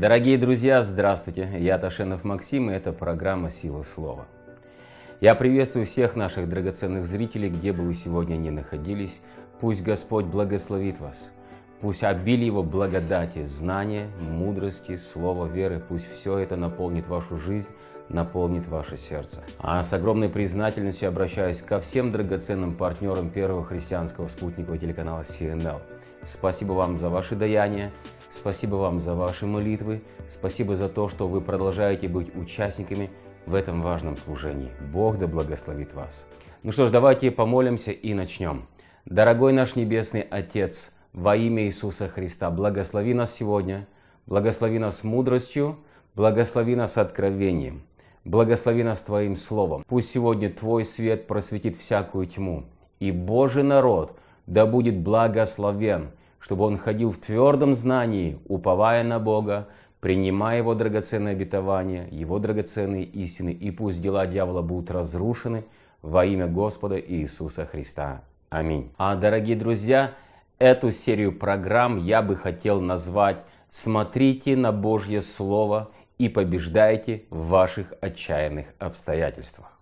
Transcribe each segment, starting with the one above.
Дорогие друзья, здравствуйте! Я Ташенов Максим, и это программа «Сила слова». Я приветствую всех наших драгоценных зрителей, где бы вы сегодня ни находились. Пусть Господь благословит вас. Пусть обилие Его благодати, знания, мудрости, слова, веры, пусть все это наполнит вашу жизнь, наполнит ваше сердце. А с огромной признательностью обращаюсь ко всем драгоценным партнерам первого христианского спутникового телеканала CNL. Спасибо вам за ваши даяния, Спасибо вам за ваши молитвы, спасибо за то, что вы продолжаете быть участниками в этом важном служении. Бог да благословит вас. Ну что ж, давайте помолимся и начнем. Дорогой наш Небесный Отец, во имя Иисуса Христа, благослови нас сегодня, благослови нас мудростью, благослови нас откровением, благослови нас Твоим Словом. Пусть сегодня Твой свет просветит всякую тьму, и Божий народ да будет благословен – чтобы он ходил в твердом знании, уповая на Бога, принимая Его драгоценное обетование, Его драгоценные истины, и пусть дела дьявола будут разрушены во имя Господа Иисуса Христа. Аминь. А, дорогие друзья, эту серию программ я бы хотел назвать «Смотрите на Божье Слово и побеждайте в ваших отчаянных обстоятельствах».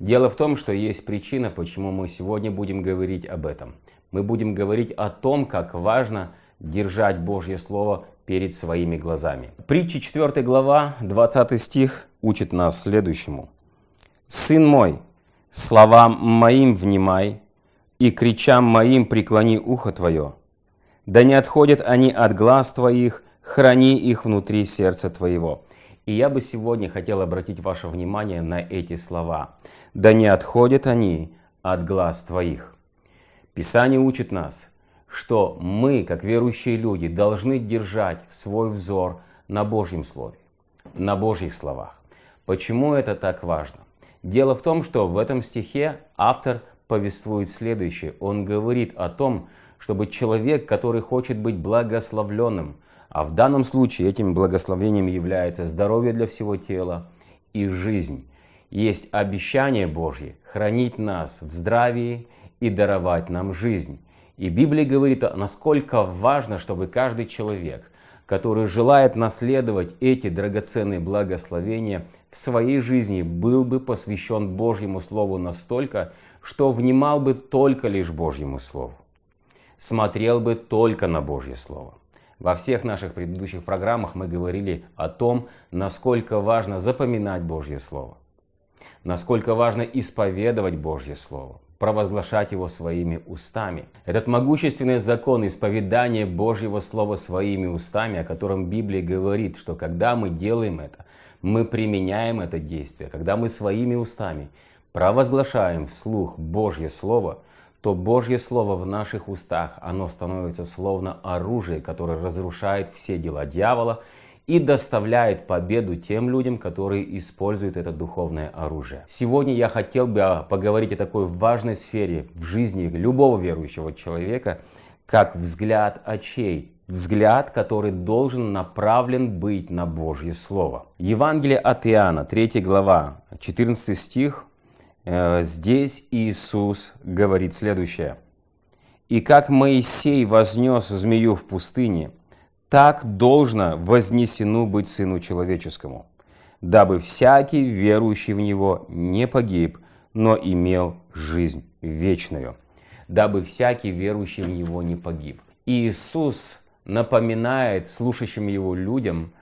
Дело в том, что есть причина, почему мы сегодня будем говорить об этом – мы будем говорить о том, как важно держать Божье Слово перед своими глазами. Притча 4 глава, 20 стих учит нас следующему. «Сын мой, словам моим внимай, и кричам моим преклони ухо твое. Да не отходят они от глаз твоих, храни их внутри сердца твоего». И я бы сегодня хотел обратить ваше внимание на эти слова. «Да не отходят они от глаз твоих». Писание учит нас, что мы, как верующие люди, должны держать свой взор на Божьем Слове, на Божьих словах. Почему это так важно? Дело в том, что в этом стихе автор повествует следующее. Он говорит о том, чтобы человек, который хочет быть благословленным, а в данном случае этим благословением является здоровье для всего тела и жизнь, есть обещание Божье хранить нас в здравии и даровать нам жизнь. И Библия говорит, насколько важно, чтобы каждый человек, который желает наследовать эти драгоценные благословения в своей жизни, был бы посвящен Божьему Слову настолько, что внимал бы только лишь Божьему Слову, смотрел бы только на Божье Слово. Во всех наших предыдущих программах мы говорили о том, насколько важно запоминать Божье Слово, насколько важно исповедовать Божье Слово, провозглашать его своими устами. Этот могущественный закон исповедания Божьего Слова своими устами, о котором Библия говорит, что когда мы делаем это, мы применяем это действие, когда мы своими устами провозглашаем вслух Божье Слово, то Божье Слово в наших устах, оно становится словно оружие, которое разрушает все дела дьявола – и доставляет победу тем людям, которые используют это духовное оружие. Сегодня я хотел бы а, поговорить о такой важной сфере в жизни любого верующего человека, как взгляд очей, взгляд, который должен направлен быть на Божье Слово. Евангелие от Иоанна, 3 глава, 14 стих, э, здесь Иисус говорит следующее. «И как Моисей вознес змею в пустыне, так должно вознесену быть Сыну Человеческому, дабы всякий, верующий в Него, не погиб, но имел жизнь вечную, дабы всякий, верующий в Него, не погиб. Иисус напоминает слушающим Его людям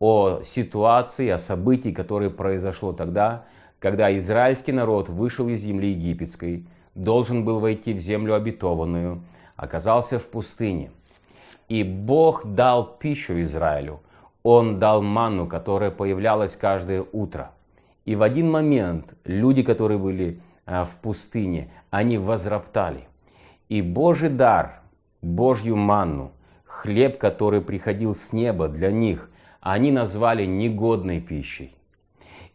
о ситуации, о событии, которое произошло тогда, когда израильский народ вышел из земли египетской, должен был войти в землю обетованную, оказался в пустыне – и Бог дал пищу Израилю. Он дал манну, которая появлялась каждое утро. И в один момент люди, которые были а, в пустыне, они возроптали. И Божий дар, Божью манну, хлеб, который приходил с неба для них, они назвали негодной пищей.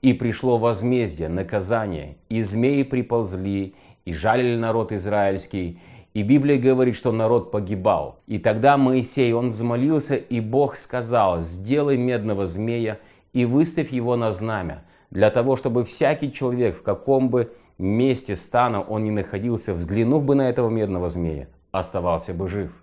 И пришло возмездие, наказание, и змеи приползли, и жалили народ израильский, и Библия говорит, что народ погибал. И тогда Моисей, он взмолился, и Бог сказал, сделай медного змея и выставь его на знамя, для того, чтобы всякий человек, в каком бы месте стана он ни находился, взглянув бы на этого медного змея, оставался бы жив.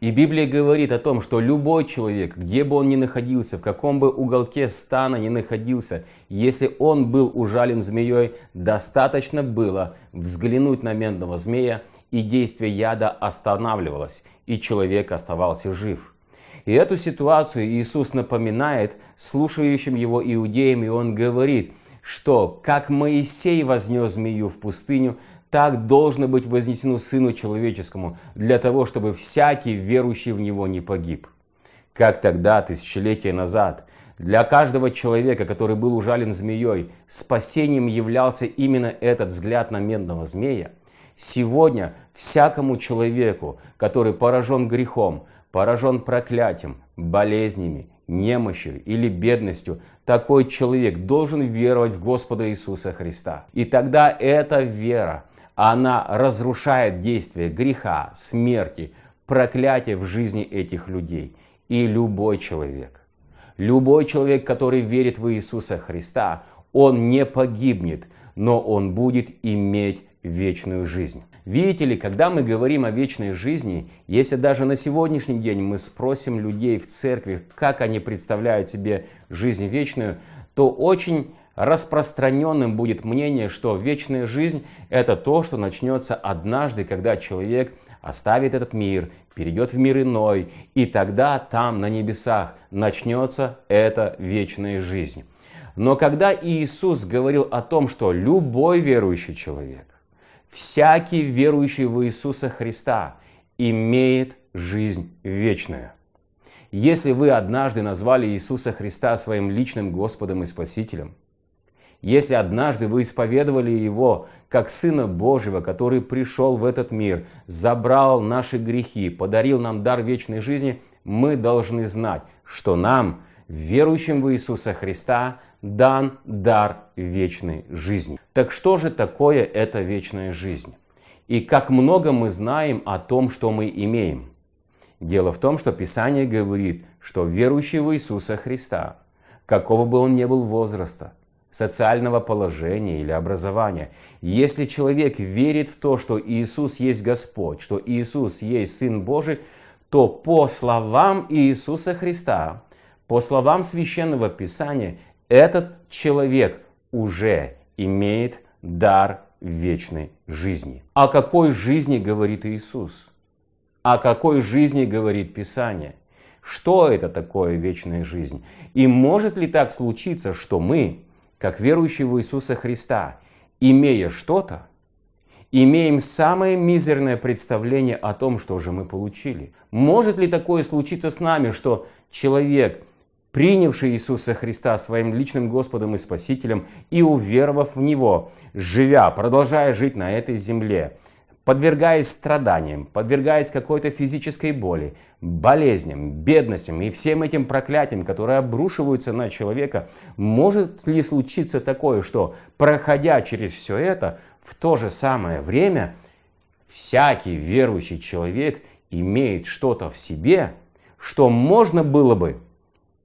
И Библия говорит о том, что любой человек, где бы он ни находился, в каком бы уголке стана ни находился, если он был ужален змеей, достаточно было взглянуть на медного змея, и действие яда останавливалось, и человек оставался жив. И эту ситуацию Иисус напоминает слушающим его иудеям, и он говорит, что как Моисей вознес змею в пустыню, так должно быть вознесено Сыну Человеческому, для того, чтобы всякий верующий в Него не погиб. Как тогда, тысячелетия назад, для каждого человека, который был ужален змеей, спасением являлся именно этот взгляд на медного змея, сегодня всякому человеку, который поражен грехом, поражен проклятием, болезнями, немощью или бедностью, такой человек должен веровать в Господа Иисуса Христа. И тогда эта вера – она разрушает действие греха, смерти, проклятия в жизни этих людей. И любой человек, любой человек, который верит в Иисуса Христа, он не погибнет, но он будет иметь вечную жизнь. Видите ли, когда мы говорим о вечной жизни, если даже на сегодняшний день мы спросим людей в церкви, как они представляют себе жизнь вечную, то очень распространенным будет мнение, что вечная жизнь – это то, что начнется однажды, когда человек оставит этот мир, перейдет в мир иной, и тогда там, на небесах, начнется эта вечная жизнь. Но когда Иисус говорил о том, что любой верующий человек, всякий верующий в Иисуса Христа имеет жизнь вечную, если вы однажды назвали Иисуса Христа своим личным Господом и Спасителем – если однажды вы исповедовали Его как Сына Божьего, который пришел в этот мир, забрал наши грехи, подарил нам дар вечной жизни, мы должны знать, что нам, верующим в Иисуса Христа, дан дар вечной жизни. Так что же такое эта вечная жизнь? И как много мы знаем о том, что мы имеем? Дело в том, что Писание говорит, что верующий в Иисуса Христа, какого бы он ни был возраста – социального положения или образования. Если человек верит в то, что Иисус есть Господь, что Иисус есть Сын Божий, то по словам Иисуса Христа, по словам священного Писания, этот человек уже имеет дар вечной жизни. О какой жизни говорит Иисус? О какой жизни говорит Писание? Что это такое вечная жизнь? И может ли так случиться, что мы, как верующие в Иисуса Христа, имея что-то, имеем самое мизерное представление о том, что же мы получили. Может ли такое случиться с нами, что человек, принявший Иисуса Христа своим личным Господом и Спасителем и уверовав в Него, живя, продолжая жить на этой земле, подвергаясь страданиям, подвергаясь какой-то физической боли, болезням, бедностям и всем этим проклятиям, которые обрушиваются на человека, может ли случиться такое, что, проходя через все это, в то же самое время всякий верующий человек имеет что-то в себе, что можно было бы,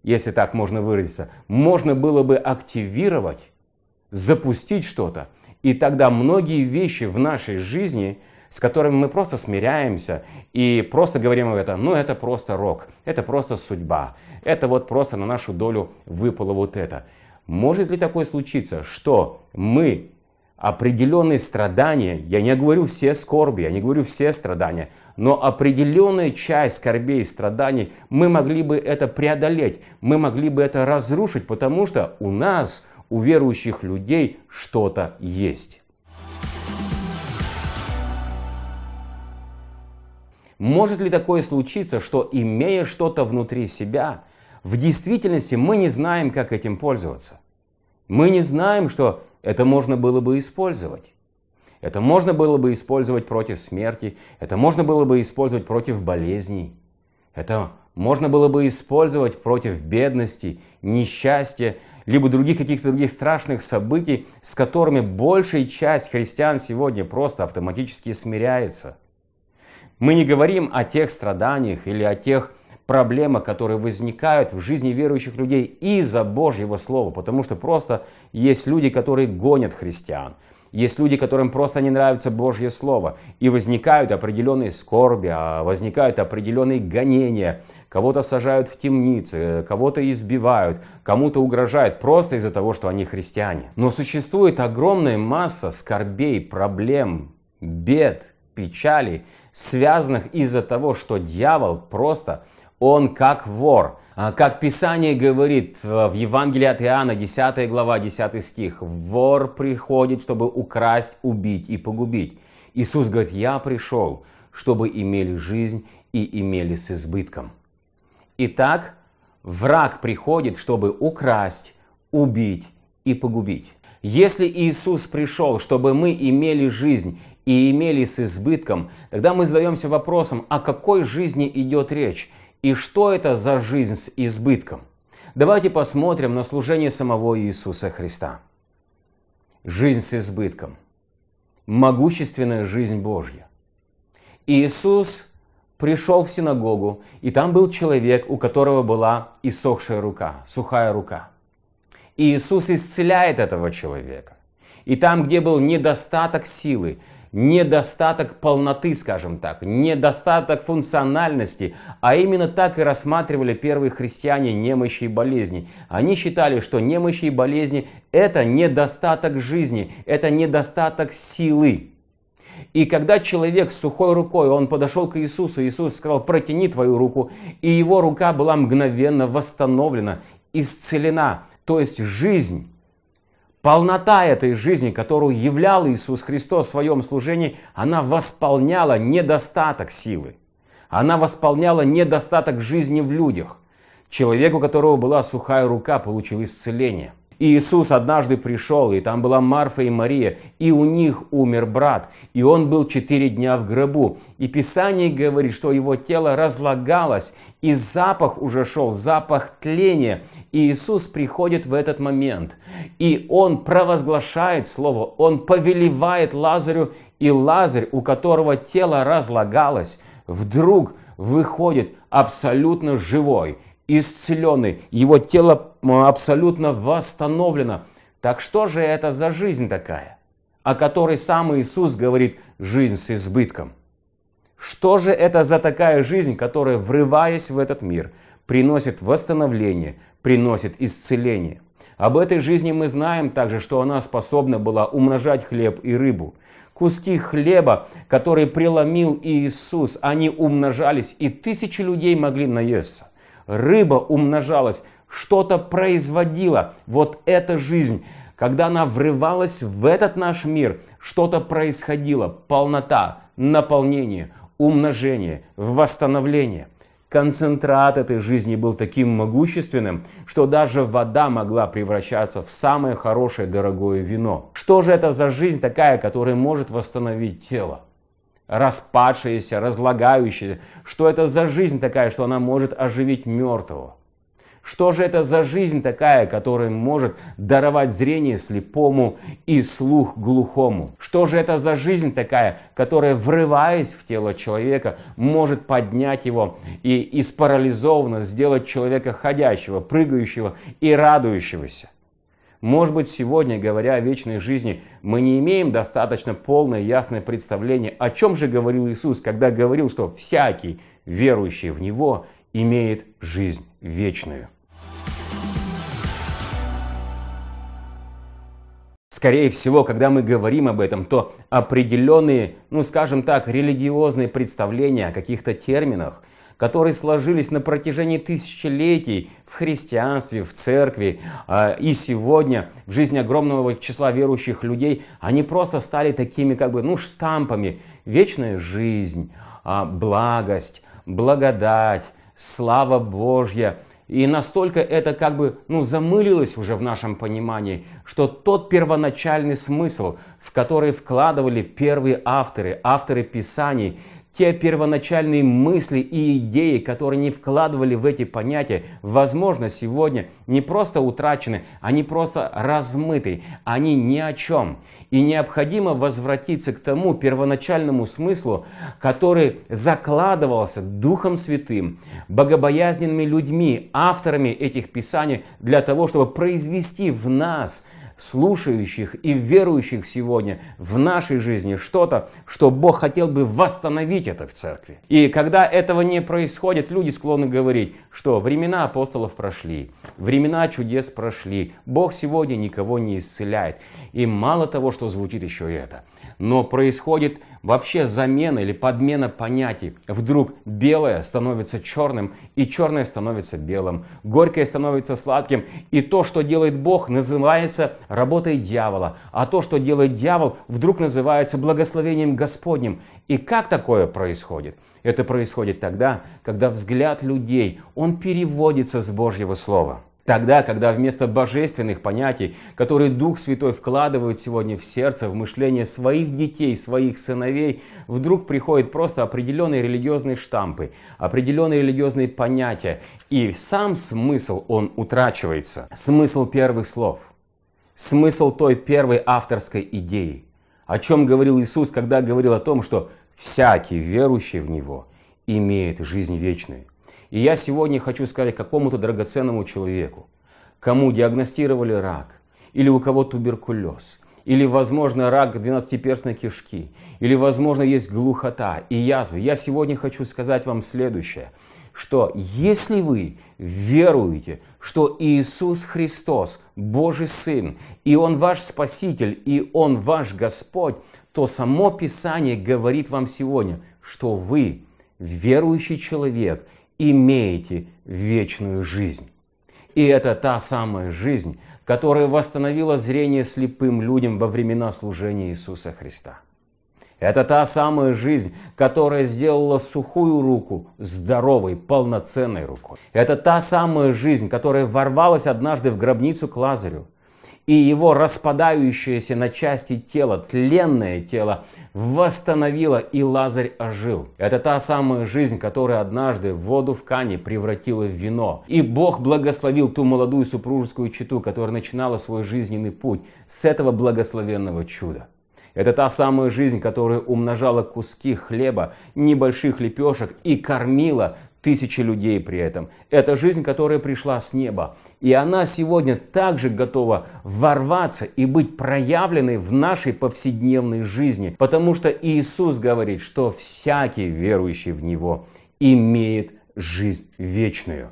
если так можно выразиться, можно было бы активировать, запустить что-то, и тогда многие вещи в нашей жизни – с которыми мы просто смиряемся и просто говорим об этом, ну это просто рок, это просто судьба, это вот просто на нашу долю выпало вот это. Может ли такое случиться, что мы определенные страдания, я не говорю все скорби, я не говорю все страдания, но определенная часть скорбей и страданий мы могли бы это преодолеть, мы могли бы это разрушить, потому что у нас, у верующих людей что-то есть. Может ли такое случиться, что имея что-то внутри себя, в действительности мы не знаем, как этим пользоваться? Мы не знаем, что это можно было бы использовать. Это можно было бы использовать против смерти, это можно было бы использовать против болезней, это можно было бы использовать против бедности, несчастья, либо других каких-то других страшных событий, с которыми большая часть христиан сегодня просто автоматически смиряется – мы не говорим о тех страданиях или о тех проблемах, которые возникают в жизни верующих людей из-за Божьего Слова, потому что просто есть люди, которые гонят христиан, есть люди, которым просто не нравится Божье Слово. И возникают определенные скорби, а возникают определенные гонения. Кого-то сажают в темницы, кого-то избивают, кому-то угрожают просто из-за того, что они христиане. Но существует огромная масса скорбей, проблем, бед, печалей связанных из-за того, что дьявол просто, он как вор. А, как Писание говорит в Евангелии от Иоанна, 10 глава, 10 стих, «Вор приходит, чтобы украсть, убить и погубить». Иисус говорит, «Я пришел, чтобы имели жизнь и имели с избытком». Итак, враг приходит, чтобы украсть, убить и погубить. Если Иисус пришел, чтобы мы имели жизнь и имели с избытком, тогда мы задаемся вопросом, о какой жизни идет речь и что это за жизнь с избытком. Давайте посмотрим на служение самого Иисуса Христа. Жизнь с избытком. Могущественная жизнь Божья. Иисус пришел в синагогу, и там был человек, у которого была иссохшая рука, сухая рука – и Иисус исцеляет этого человека. И там, где был недостаток силы, недостаток полноты, скажем так, недостаток функциональности, а именно так и рассматривали первые христиане немощи и болезни. Они считали, что немощи и болезни – это недостаток жизни, это недостаток силы. И когда человек с сухой рукой, он подошел к Иисусу, Иисус сказал, протяни твою руку, и его рука была мгновенно восстановлена, исцелена то есть жизнь. Полнота этой жизни, которую являл Иисус Христос в своем служении, она восполняла недостаток силы. Она восполняла недостаток жизни в людях. Человеку, у которого была сухая рука, получил исцеление – и Иисус однажды пришел, и там была Марфа и Мария, и у них умер брат, и он был четыре дня в гробу. И Писание говорит, что его тело разлагалось, и запах уже шел, запах тления. И Иисус приходит в этот момент, и он провозглашает слово, он повелевает Лазарю, и Лазарь, у которого тело разлагалось, вдруг выходит абсолютно живой – исцеленный, его тело абсолютно восстановлено. Так что же это за жизнь такая, о которой сам Иисус говорит «жизнь с избытком»? Что же это за такая жизнь, которая, врываясь в этот мир, приносит восстановление, приносит исцеление? Об этой жизни мы знаем также, что она способна была умножать хлеб и рыбу. Куски хлеба, которые преломил Иисус, они умножались, и тысячи людей могли наесться рыба умножалась, что-то производила. Вот эта жизнь, когда она врывалась в этот наш мир, что-то происходило, полнота, наполнение, умножение, восстановление. Концентрат этой жизни был таким могущественным, что даже вода могла превращаться в самое хорошее дорогое вино. Что же это за жизнь такая, которая может восстановить тело? распадшаяся, разлагающаяся. Что это за жизнь такая, что она может оживить мертвого? Что же это за жизнь такая, которая может даровать зрение слепому и слух глухому? Что же это за жизнь такая, которая, врываясь в тело человека, может поднять его и, и спарализованно сделать человека ходящего, прыгающего и радующегося? Может быть, сегодня, говоря о вечной жизни, мы не имеем достаточно полное ясное представление, о чем же говорил Иисус, когда говорил, что всякий, верующий в Него, имеет жизнь вечную. Скорее всего, когда мы говорим об этом, то определенные, ну скажем так, религиозные представления о каких-то терминах – которые сложились на протяжении тысячелетий в христианстве, в церкви а, и сегодня в жизни огромного числа верующих людей, они просто стали такими как бы, ну, штампами. Вечная жизнь, а, благость, благодать, слава Божья. И настолько это как бы ну, замылилось уже в нашем понимании, что тот первоначальный смысл, в который вкладывали первые авторы, авторы Писаний, те первоначальные мысли и идеи, которые не вкладывали в эти понятия, возможно, сегодня не просто утрачены, они просто размыты, они ни о чем. И необходимо возвратиться к тому первоначальному смыслу, который закладывался Духом Святым, богобоязненными людьми, авторами этих писаний, для того, чтобы произвести в нас – слушающих и верующих сегодня в нашей жизни что-то, что Бог хотел бы восстановить это в церкви. И когда этого не происходит, люди склонны говорить, что времена апостолов прошли, времена чудес прошли, Бог сегодня никого не исцеляет. И мало того, что звучит еще и это, но происходит вообще замена или подмена понятий. Вдруг белое становится черным, и черное становится белым, горькое становится сладким, и то, что делает Бог, называется работой дьявола, а то, что делает дьявол, вдруг называется благословением Господним. И как такое происходит? Это происходит тогда, когда взгляд людей, он переводится с Божьего Слова. Тогда, когда вместо божественных понятий, которые Дух Святой вкладывает сегодня в сердце, в мышление своих детей, своих сыновей, вдруг приходят просто определенные религиозные штампы, определенные религиозные понятия, и сам смысл, он утрачивается. Смысл первых слов – смысл той первой авторской идеи, о чем говорил Иисус, когда говорил о том, что всякий верующий в Него имеет жизнь вечную. И я сегодня хочу сказать какому-то драгоценному человеку, кому диагностировали рак, или у кого туберкулез, или, возможно, рак 12-перстной кишки, или, возможно, есть глухота и язва. Я сегодня хочу сказать вам следующее – что если вы веруете, что Иисус Христос – Божий Сын, и Он ваш Спаситель, и Он ваш Господь, то само Писание говорит вам сегодня, что вы, верующий человек, имеете вечную жизнь. И это та самая жизнь, которая восстановила зрение слепым людям во времена служения Иисуса Христа. Это та самая жизнь, которая сделала сухую руку здоровой, полноценной рукой. Это та самая жизнь, которая ворвалась однажды в гробницу к Лазарю. И его распадающееся на части тело, тленное тело, восстановило, и Лазарь ожил. Это та самая жизнь, которая однажды воду в Кане превратила в вино. И Бог благословил ту молодую супружескую чету, которая начинала свой жизненный путь с этого благословенного чуда. Это та самая жизнь, которая умножала куски хлеба, небольших лепешек и кормила тысячи людей при этом. Это жизнь, которая пришла с неба. И она сегодня также готова ворваться и быть проявленной в нашей повседневной жизни, потому что Иисус говорит, что всякий верующий в Него имеет жизнь вечную.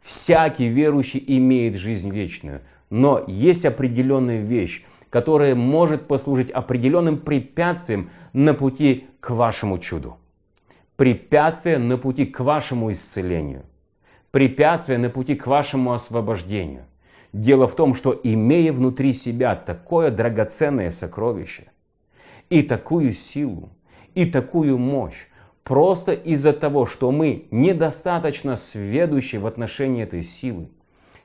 Всякий верующий имеет жизнь вечную. Но есть определенная вещь, которое может послужить определенным препятствием на пути к вашему чуду. Препятствие на пути к вашему исцелению. Препятствие на пути к вашему освобождению. Дело в том, что имея внутри себя такое драгоценное сокровище и такую силу, и такую мощь, просто из-за того, что мы недостаточно сведущи в отношении этой силы,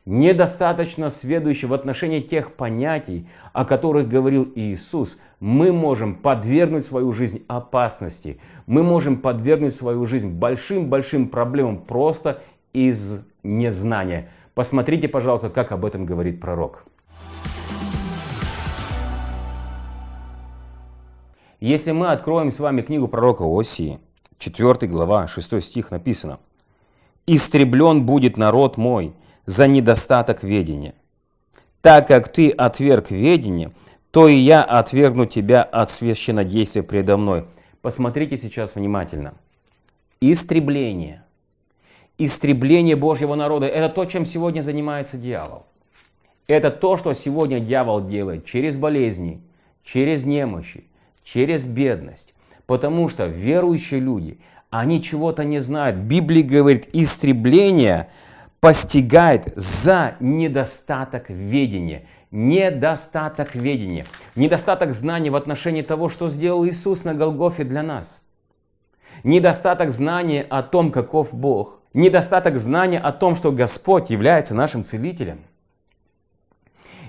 недостаточно сведущи в отношении тех понятий, о которых говорил Иисус, мы можем подвергнуть свою жизнь опасности, мы можем подвергнуть свою жизнь большим-большим проблемам просто из незнания. Посмотрите, пожалуйста, как об этом говорит пророк. Если мы откроем с вами книгу пророка Осии, 4 глава, 6 стих написано, «Истреблен будет народ мой, за недостаток ведения. Так как ты отверг ведение, то и я отвергну тебя от священнодействия предо мной. Посмотрите сейчас внимательно. Истребление. Истребление Божьего народа – это то, чем сегодня занимается дьявол. Это то, что сегодня дьявол делает через болезни, через немощи, через бедность. Потому что верующие люди, они чего-то не знают. Библия говорит, истребление – постигает за недостаток ведения. Недостаток ведения. Недостаток знаний в отношении того, что сделал Иисус на Голгофе для нас. Недостаток знания о том, каков Бог. Недостаток знания о том, что Господь является нашим целителем.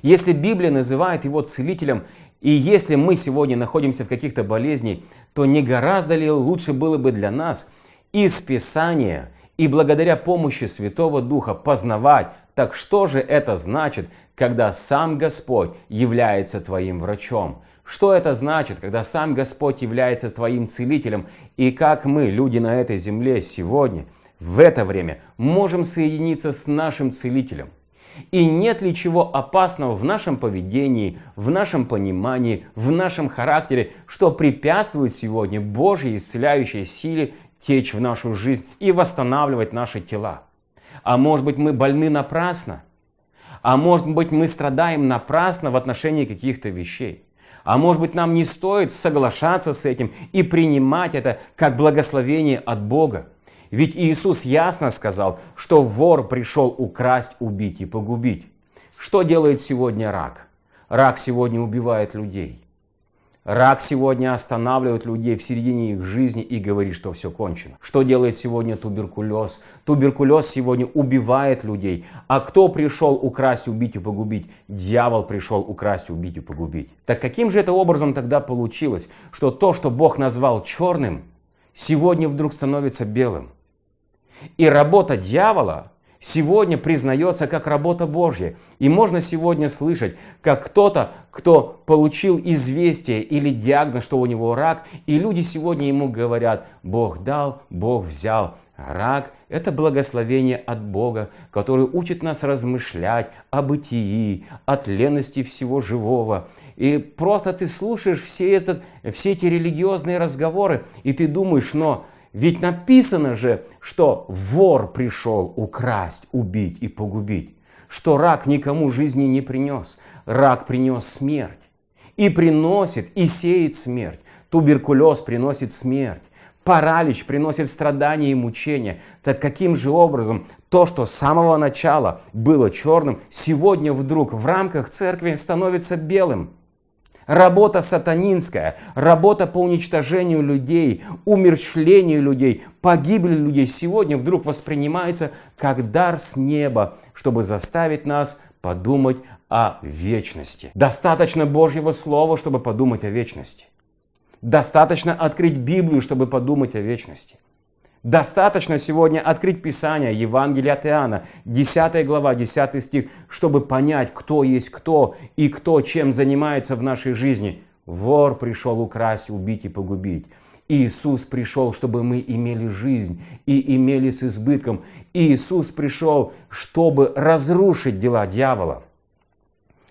Если Библия называет его целителем, и если мы сегодня находимся в каких-то болезнях, то не гораздо ли лучше было бы для нас из Писания – и благодаря помощи Святого Духа познавать, так что же это значит, когда сам Господь является твоим врачом? Что это значит, когда сам Господь является твоим целителем? И как мы, люди на этой земле сегодня, в это время, можем соединиться с нашим целителем? И нет ли чего опасного в нашем поведении, в нашем понимании, в нашем характере, что препятствует сегодня Божьей исцеляющей силе течь в нашу жизнь и восстанавливать наши тела. А может быть, мы больны напрасно? А может быть, мы страдаем напрасно в отношении каких-то вещей? А может быть, нам не стоит соглашаться с этим и принимать это как благословение от Бога? Ведь Иисус ясно сказал, что вор пришел украсть, убить и погубить. Что делает сегодня рак? Рак сегодня убивает людей. Рак сегодня останавливает людей в середине их жизни и говорит, что все кончено. Что делает сегодня туберкулез? Туберкулез сегодня убивает людей. А кто пришел украсть, убить и погубить? Дьявол пришел украсть, убить и погубить. Так каким же это образом тогда получилось, что то, что Бог назвал черным, сегодня вдруг становится белым? И работа дьявола – сегодня признается как работа Божья. И можно сегодня слышать, как кто-то, кто получил известие или диагноз, что у него рак, и люди сегодня ему говорят, Бог дал, Бог взял. Рак – это благословение от Бога, который учит нас размышлять о бытии, от лености всего живого. И просто ты слушаешь все, этот, все эти религиозные разговоры, и ты думаешь, но ведь написано же, что вор пришел украсть, убить и погубить, что рак никому жизни не принес, рак принес смерть. И приносит, и сеет смерть. Туберкулез приносит смерть. Паралич приносит страдания и мучения. Так каким же образом то, что с самого начала было черным, сегодня вдруг в рамках церкви становится белым? Работа сатанинская, работа по уничтожению людей, умерщвлению людей, погибли людей сегодня вдруг воспринимается как дар с неба, чтобы заставить нас подумать о вечности. Достаточно Божьего Слова, чтобы подумать о вечности. Достаточно открыть Библию, чтобы подумать о вечности. Достаточно сегодня открыть Писание, Евангелие от Иоанна, 10 глава, 10 стих, чтобы понять, кто есть кто и кто чем занимается в нашей жизни. Вор пришел украсть, убить и погубить. Иисус пришел, чтобы мы имели жизнь и имели с избытком. Иисус пришел, чтобы разрушить дела дьявола.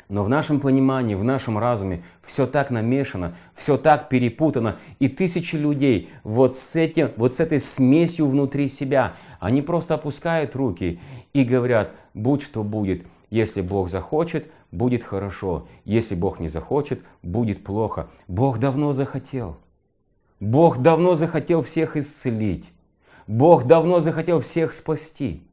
Но в нашем понимании, в нашем разуме все так намешано, все так перепутано. И тысячи людей вот с, этим, вот с этой смесью внутри себя, они просто опускают руки и говорят, будь что будет, если Бог захочет, будет хорошо. Если Бог не захочет, будет плохо. Бог давно захотел. Бог давно захотел всех исцелить. Бог давно захотел всех спасти.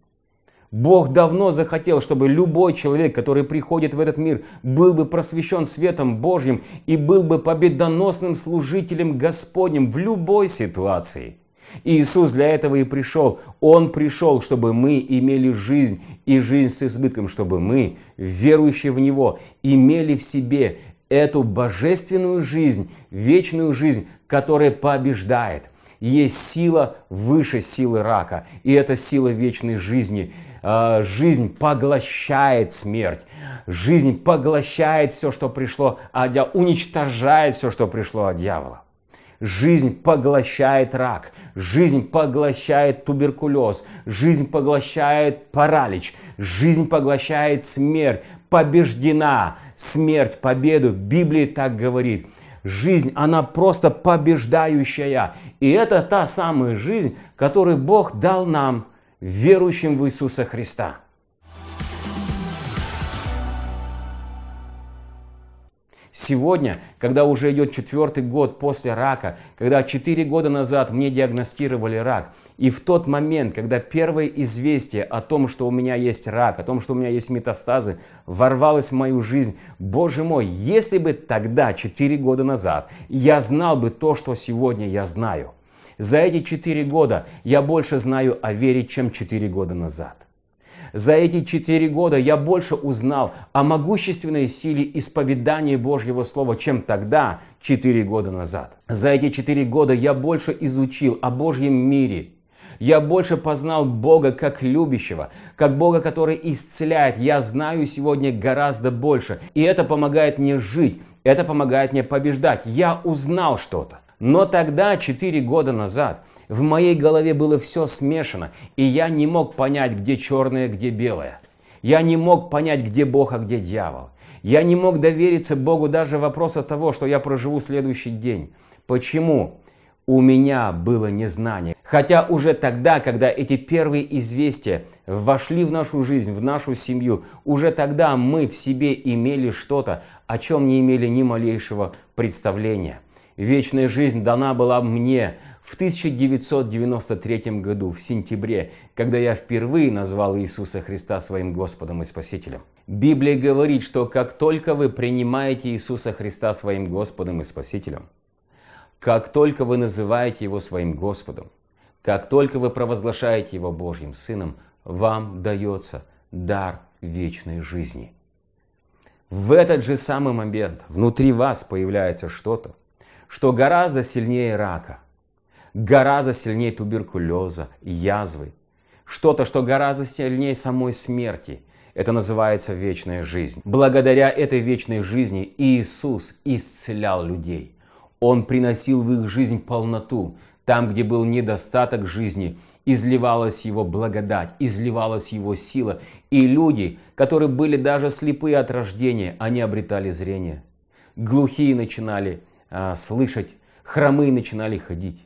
Бог давно захотел, чтобы любой человек, который приходит в этот мир, был бы просвещен светом Божьим и был бы победоносным служителем Господним в любой ситуации. И Иисус для этого и пришел. Он пришел, чтобы мы имели жизнь и жизнь с избытком, чтобы мы, верующие в Него, имели в себе эту божественную жизнь, вечную жизнь, которая побеждает. Есть сила выше силы рака, и это сила вечной жизни – а, жизнь поглощает смерть. Жизнь поглощает все, что пришло от дьявола, уничтожает все, что пришло от дьявола. Жизнь поглощает рак, жизнь поглощает туберкулез, жизнь поглощает паралич, жизнь поглощает смерть. Побеждена смерть, победу. Библия так говорит жизнь, она просто побеждающая. И это та самая жизнь, которую Бог дал нам верующим в Иисуса Христа. Сегодня, когда уже идет четвертый год после рака, когда четыре года назад мне диагностировали рак, и в тот момент, когда первое известие о том, что у меня есть рак, о том, что у меня есть метастазы, ворвалось в мою жизнь, боже мой, если бы тогда, четыре года назад, я знал бы то, что сегодня я знаю – за эти четыре года я больше знаю о вере, чем четыре года назад. За эти четыре года я больше узнал о могущественной силе исповедания Божьего Слова, чем тогда, четыре года назад. За эти четыре года я больше изучил о Божьем мире, я больше познал Бога как любящего, как Бога, который исцеляет. Я знаю сегодня гораздо больше. И это помогает мне жить, это помогает мне побеждать. Я узнал что-то. Но тогда, 4 года назад, в моей голове было все смешано, и я не мог понять, где черное, где белое. Я не мог понять, где Бог, а где дьявол. Я не мог довериться Богу даже вопроса того, что я проживу следующий день. Почему? У меня было незнание. Хотя уже тогда, когда эти первые известия вошли в нашу жизнь, в нашу семью, уже тогда мы в себе имели что-то, о чем не имели ни малейшего представления. Вечная жизнь дана была мне в 1993 году, в сентябре, когда я впервые назвал Иисуса Христа своим Господом и Спасителем. Библия говорит, что как только вы принимаете Иисуса Христа своим Господом и Спасителем, как только вы называете Его своим Господом, как только вы провозглашаете Его Божьим Сыном, вам дается дар вечной жизни. В этот же самый момент внутри вас появляется что-то – что гораздо сильнее рака, гораздо сильнее туберкулеза, язвы, что-то, что гораздо сильнее самой смерти. Это называется вечная жизнь. Благодаря этой вечной жизни Иисус исцелял людей. Он приносил в их жизнь полноту. Там, где был недостаток жизни, изливалась его благодать, изливалась его сила. И люди, которые были даже слепы от рождения, они обретали зрение. Глухие начинали а, слышать, хромые начинали ходить.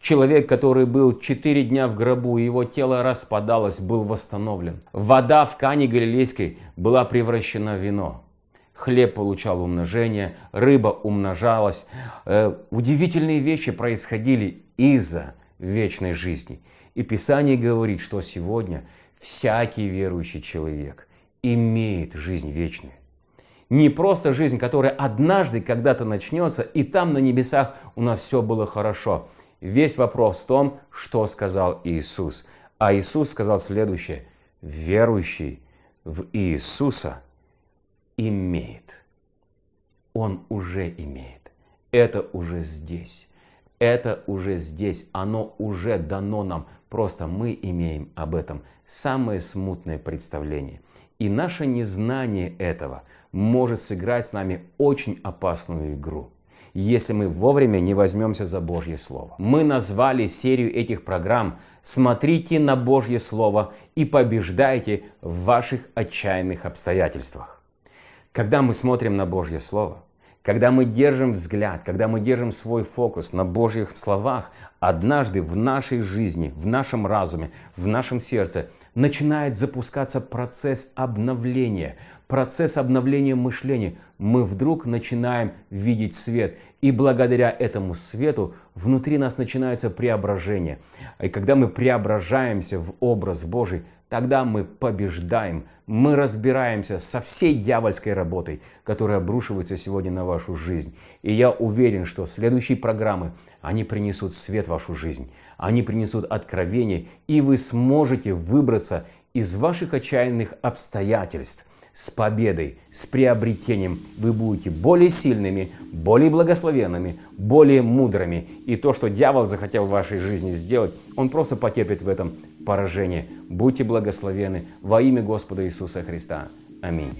Человек, который был четыре дня в гробу, его тело распадалось, был восстановлен. Вода в Кане Галилейской была превращена в вино. Хлеб получал умножение, рыба умножалась. Э, удивительные вещи происходили из-за вечной жизни. И Писание говорит, что сегодня всякий верующий человек имеет жизнь вечную не просто жизнь, которая однажды когда-то начнется, и там на небесах у нас все было хорошо. Весь вопрос в том, что сказал Иисус. А Иисус сказал следующее. Верующий в Иисуса имеет. Он уже имеет. Это уже здесь. Это уже здесь. Оно уже дано нам. Просто мы имеем об этом самое смутное представление. И наше незнание этого – может сыграть с нами очень опасную игру если мы вовремя не возьмемся за Божье Слово. Мы назвали серию этих программ «Смотрите на Божье Слово и побеждайте в ваших отчаянных обстоятельствах». Когда мы смотрим на Божье Слово, когда мы держим взгляд, когда мы держим свой фокус на Божьих словах, однажды в нашей жизни, в нашем разуме, в нашем сердце – начинает запускаться процесс обновления, процесс обновления мышления. Мы вдруг начинаем видеть свет, и благодаря этому свету внутри нас начинается преображение. И когда мы преображаемся в образ Божий, Тогда мы побеждаем, мы разбираемся со всей дьявольской работой, которая обрушивается сегодня на вашу жизнь. И я уверен, что следующие программы, они принесут свет в вашу жизнь, они принесут откровение, и вы сможете выбраться из ваших отчаянных обстоятельств – с победой, с приобретением. Вы будете более сильными, более благословенными, более мудрыми. И то, что дьявол захотел в вашей жизни сделать, он просто потерпит в этом поражение. Будьте благословены во имя Господа Иисуса Христа. Аминь.